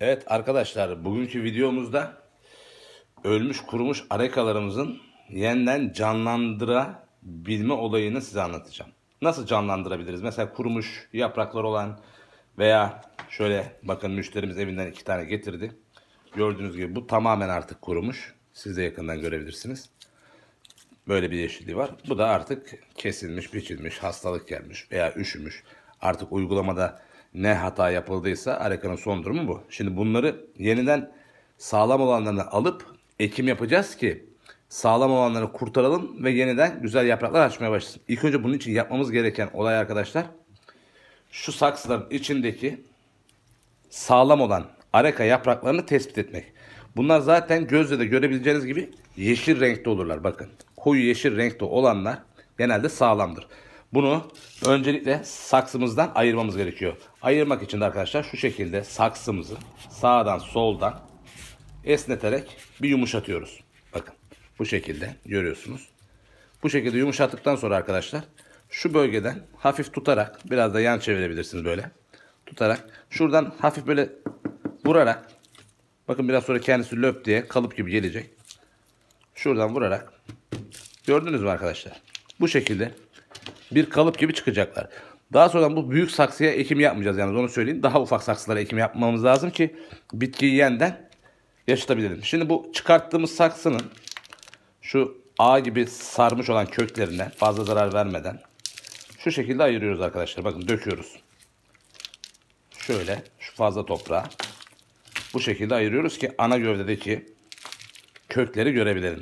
Evet arkadaşlar bugünkü videomuzda ölmüş kurumuş arekalarımızın yeniden canlandırabilme olayını size anlatacağım. Nasıl canlandırabiliriz? Mesela kurumuş yapraklar olan veya şöyle bakın müşterimiz evinden iki tane getirdi. Gördüğünüz gibi bu tamamen artık kurumuş. Siz de yakından görebilirsiniz. Böyle bir yeşilliği var. Bu da artık kesilmiş, biçilmiş, hastalık gelmiş veya üşümüş. Artık uygulamada ne hata yapıldıysa Arakan'ın son durumu bu. Şimdi bunları yeniden sağlam olanlarını alıp ekim yapacağız ki sağlam olanları kurtaralım ve yeniden güzel yapraklar açmaya başlasın. İlk önce bunun için yapmamız gereken olay arkadaşlar şu saksıların içindeki sağlam olan areka yapraklarını tespit etmek. Bunlar zaten gözle de görebileceğiniz gibi yeşil renkte olurlar bakın. Koyu yeşil renkte olanlar genelde sağlamdır. Bunu öncelikle saksımızdan ayırmamız gerekiyor. Ayırmak için de arkadaşlar şu şekilde saksımızı sağdan soldan esneterek bir yumuşatıyoruz. Bakın bu şekilde görüyorsunuz. Bu şekilde yumuşattıktan sonra arkadaşlar şu bölgeden hafif tutarak biraz da yan çevirebilirsiniz böyle. Tutarak şuradan hafif böyle vurarak bakın biraz sonra kendisi löp diye kalıp gibi gelecek. Şuradan vurarak gördünüz mü arkadaşlar? Bu şekilde bir kalıp gibi çıkacaklar. Daha sonra bu büyük saksıya ekim yapmayacağız yani onu söyleyeyim. Daha ufak saksılara ekim yapmamız lazım ki bitkiyi yeniden yaşatabilirim. Şimdi bu çıkarttığımız saksının şu ağ gibi sarmış olan köklerine fazla zarar vermeden şu şekilde ayırıyoruz arkadaşlar. Bakın döküyoruz. Şöyle şu fazla toprağı bu şekilde ayırıyoruz ki ana gövdedeki kökleri görebilirim.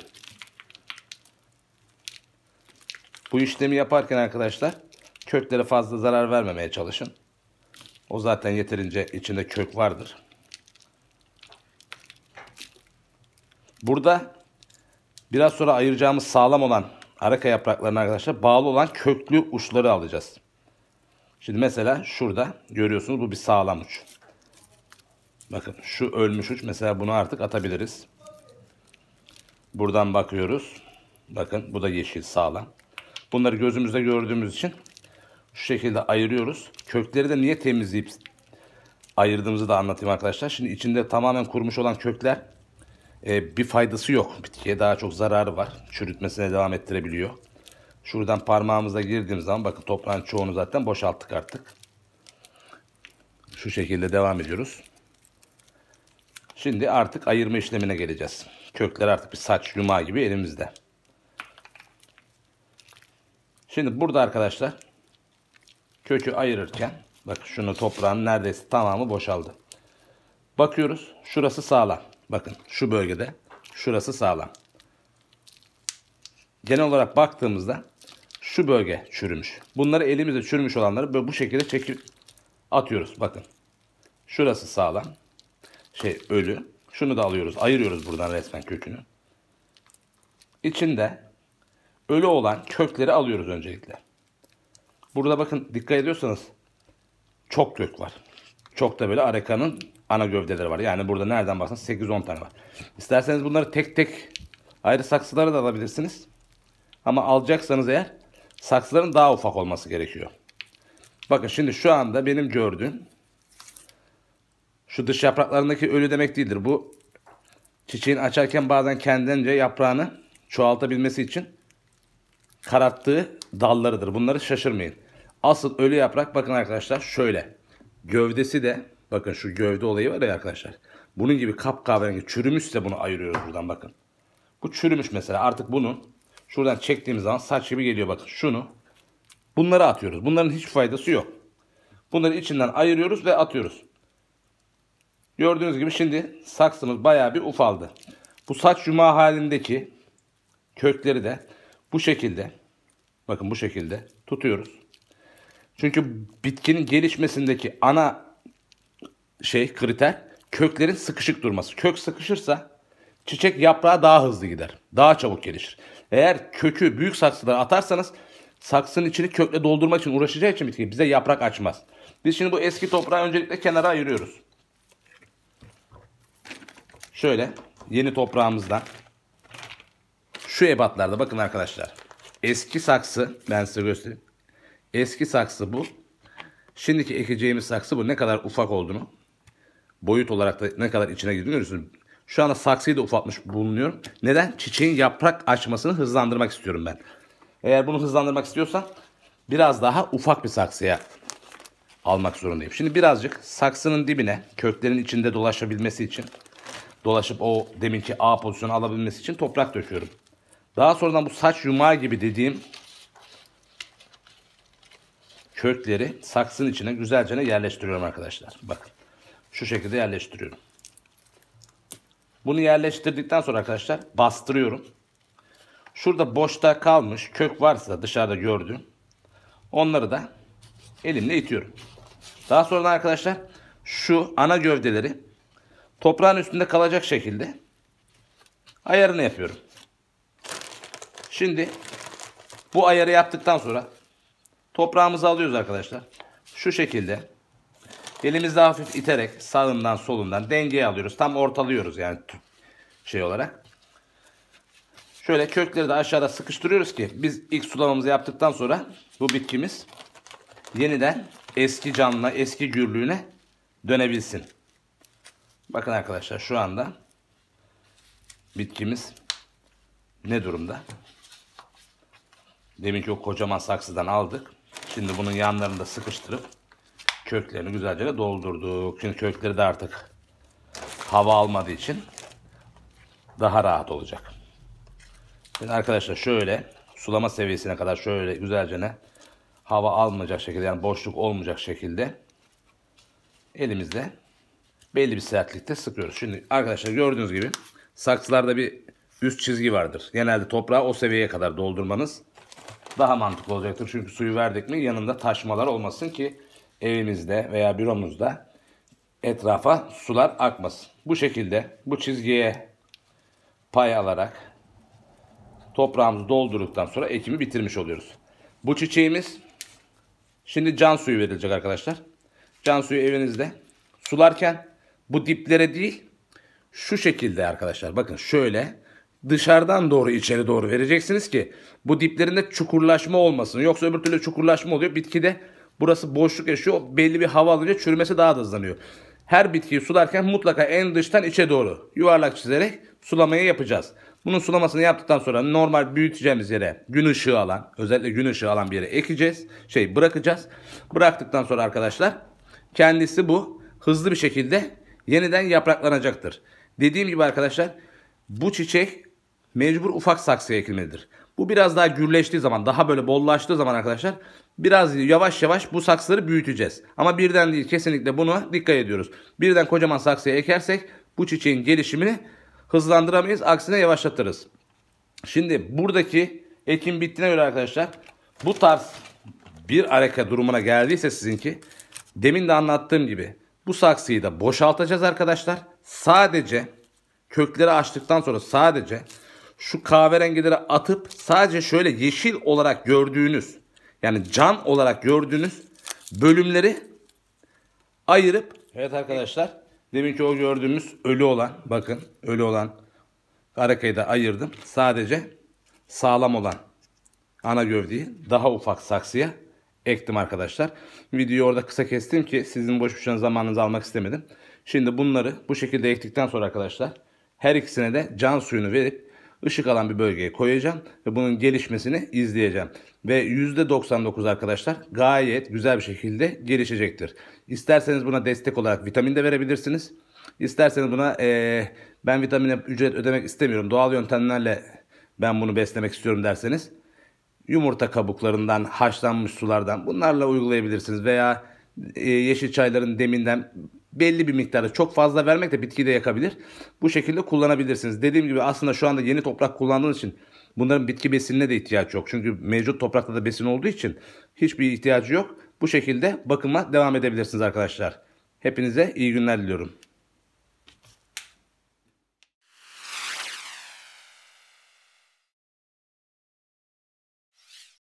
Bu işlemi yaparken arkadaşlar köklere fazla zarar vermemeye çalışın. O zaten yeterince içinde kök vardır. Burada biraz sonra ayıracağımız sağlam olan araka yapraklarına arkadaşlar bağlı olan köklü uçları alacağız. Şimdi mesela şurada görüyorsunuz bu bir sağlam uç. Bakın şu ölmüş uç mesela bunu artık atabiliriz. Buradan bakıyoruz. Bakın bu da yeşil sağlam. Bunları gözümüzde gördüğümüz için şu şekilde ayırıyoruz. Kökleri de niye temizleyip ayırdığımızı da anlatayım arkadaşlar. Şimdi içinde tamamen kurumuş olan kökler e, bir faydası yok. Bitkiye daha çok zararı var. Çürütmesine devam ettirebiliyor. Şuradan parmağımızla girdiğimiz zaman bakın toprağın çoğunu zaten boşalttık artık. Şu şekilde devam ediyoruz. Şimdi artık ayırma işlemine geleceğiz. Kökler artık bir saç yumağı gibi elimizde. Şimdi burada arkadaşlar kökü ayırırken bak şunu toprağın neredeyse tamamı boşaldı. Bakıyoruz şurası sağlam. Bakın şu bölgede şurası sağlam. Genel olarak baktığımızda şu bölge çürümüş. Bunları elimizde çürümüş olanları böyle bu şekilde çekip atıyoruz. Bakın şurası sağlam. Şey ölü. Şunu da alıyoruz. Ayırıyoruz buradan resmen kökünü. İçinde ölü olan kökleri alıyoruz öncelikle. Burada bakın dikkat ediyorsanız çok kök var. Çok da böyle arekanın ana gövdeleri var. Yani burada nereden baksanız 8-10 tane var. İsterseniz bunları tek tek ayrı saksılara da alabilirsiniz. Ama alacaksanız eğer saksıların daha ufak olması gerekiyor. Bakın şimdi şu anda benim gördüğüm şu dış yapraklarındaki ölü demek değildir. Bu çiçeğin açarken bazen kendince yaprağını çoğaltabilmesi için kararttığı dallarıdır. Bunları şaşırmayın. Asıl ölü yaprak bakın arkadaşlar şöyle. Gövdesi de bakın şu gövde olayı var ya arkadaşlar. Bunun gibi kapkahverengi çürümüşse bunu ayırıyoruz buradan bakın. Bu çürümüş mesela artık bunu şuradan çektiğimiz zaman saç gibi geliyor bakın şunu. Bunları atıyoruz. Bunların hiç faydası yok. Bunları içinden ayırıyoruz ve atıyoruz. Gördüğünüz gibi şimdi saksımız bayağı bir ufaldı. Bu saç yumağı halindeki kökleri de bu şekilde. Bakın bu şekilde tutuyoruz. Çünkü bitkinin gelişmesindeki ana şey kriter köklerin sıkışık durması. Kök sıkışırsa çiçek yaprağı daha hızlı gider. Daha çabuk gelişir. Eğer kökü büyük saksılara atarsanız saksının içini kökle doldurmak için uğraşacağı için bitki bize yaprak açmaz. Biz şimdi bu eski toprağı öncelikle kenara ayırıyoruz. Şöyle yeni toprağımızdan şu ebatlarda bakın arkadaşlar. Eski saksı ben size göstereyim. Eski saksı bu. Şimdiki ekeceğimiz saksı bu. Ne kadar ufak olduğunu boyut olarak da ne kadar içine girdiğini görüyorsunuz. Şu anda saksıyı da ufaltmış bulunuyorum. Neden? Çiçeğin yaprak açmasını hızlandırmak istiyorum ben. Eğer bunu hızlandırmak istiyorsan biraz daha ufak bir saksıya almak zorundayım. Şimdi birazcık saksının dibine köklerin içinde dolaşabilmesi için dolaşıp o deminki A pozisyonu alabilmesi için toprak döküyorum. Daha sonradan bu saç yumağı gibi dediğim kökleri saksının içine güzelce yerleştiriyorum arkadaşlar. Bakın şu şekilde yerleştiriyorum. Bunu yerleştirdikten sonra arkadaşlar bastırıyorum. Şurada boşta kalmış kök varsa dışarıda gördüğüm onları da elimle itiyorum. Daha sonra arkadaşlar şu ana gövdeleri toprağın üstünde kalacak şekilde ayarını yapıyorum. Şimdi bu ayarı yaptıktan sonra toprağımızı alıyoruz arkadaşlar. Şu şekilde elimizle hafif iterek sağından solundan dengeye alıyoruz. Tam ortalıyoruz yani şey olarak. Şöyle kökleri de aşağıda sıkıştırıyoruz ki biz ilk sulamamızı yaptıktan sonra bu bitkimiz yeniden eski canlına, eski gürlüğüne dönebilsin. Bakın arkadaşlar şu anda bitkimiz ne durumda? Deminki çok kocaman saksıdan aldık. Şimdi bunun yanlarını da sıkıştırıp köklerini güzelce de doldurduk. Şimdi kökleri de artık hava almadığı için daha rahat olacak. Şimdi arkadaşlar şöyle sulama seviyesine kadar şöyle güzelce ne hava almayacak şekilde yani boşluk olmayacak şekilde elimizle belli bir sertlikte sıkıyoruz. Şimdi arkadaşlar gördüğünüz gibi saksılarda bir üst çizgi vardır. Genelde toprağı o seviyeye kadar doldurmanız daha mantıklı olacaktır. Çünkü suyu verdik mi yanında taşmalar olmasın ki evimizde veya büromuzda etrafa sular akmasın. Bu şekilde bu çizgiye pay alarak toprağımızı doldurduktan sonra ekimi bitirmiş oluyoruz. Bu çiçeğimiz şimdi can suyu verilecek arkadaşlar. Can suyu evinizde sularken bu diplere değil şu şekilde arkadaşlar bakın şöyle dışarıdan doğru içeri doğru vereceksiniz ki bu diplerinde çukurlaşma olmasın. Yoksa öbür türlü çukurlaşma oluyor. Bitkide burası boşluk yaşıyor. Belli bir hava alınca çürümesi daha da hızlanıyor. Her bitkiyi sularken mutlaka en dıştan içe doğru yuvarlak çizerek sulamayı yapacağız. Bunun sulamasını yaptıktan sonra normal büyüteceğimiz yere gün ışığı alan, özellikle gün ışığı alan bir yere ekeceğiz. Şey bırakacağız. Bıraktıktan sonra arkadaşlar kendisi bu hızlı bir şekilde yeniden yapraklanacaktır. Dediğim gibi arkadaşlar bu çiçek mecbur ufak saksıya ekilmelidir. Bu biraz daha gürleştiği zaman, daha böyle bollaştığı zaman arkadaşlar biraz yavaş yavaş bu saksıları büyüteceğiz. Ama birden değil kesinlikle bunu dikkat ediyoruz. Birden kocaman saksıya ekersek bu çiçeğin gelişimini hızlandıramayız. Aksine yavaşlatırız. Şimdi buradaki ekim bittiğine göre arkadaşlar bu tarz bir areka durumuna geldiyse sizinki demin de anlattığım gibi bu saksıyı da boşaltacağız arkadaşlar. Sadece kökleri açtıktan sonra sadece şu kahverengileri atıp sadece şöyle yeşil olarak gördüğünüz yani can olarak gördüğünüz bölümleri ayırıp evet arkadaşlar deminki o gördüğümüz ölü olan bakın ölü olan karakayı da ayırdım. Sadece sağlam olan ana gövdeyi daha ufak saksıya ektim arkadaşlar. Videoyu orada kısa kestim ki sizin boş boşuna zamanınızı almak istemedim. Şimdi bunları bu şekilde ektikten sonra arkadaşlar her ikisine de can suyunu verip ışık alan bir bölgeye koyacağım ve bunun gelişmesini izleyeceğim. Ve %99 arkadaşlar gayet güzel bir şekilde gelişecektir. İsterseniz buna destek olarak vitamin de verebilirsiniz. İsterseniz buna e, ben vitamine ücret ödemek istemiyorum. Doğal yöntemlerle ben bunu beslemek istiyorum derseniz yumurta kabuklarından, haşlanmış sulardan bunlarla uygulayabilirsiniz veya e, yeşil çayların deminden belli bir miktarı çok fazla vermek de bitkiyi de yakabilir. Bu şekilde kullanabilirsiniz. Dediğim gibi aslında şu anda yeni toprak kullandığınız için bunların bitki besinine de ihtiyaç yok. Çünkü mevcut toprakta da besin olduğu için hiçbir ihtiyacı yok. Bu şekilde bakıma devam edebilirsiniz arkadaşlar. Hepinize iyi günler diliyorum.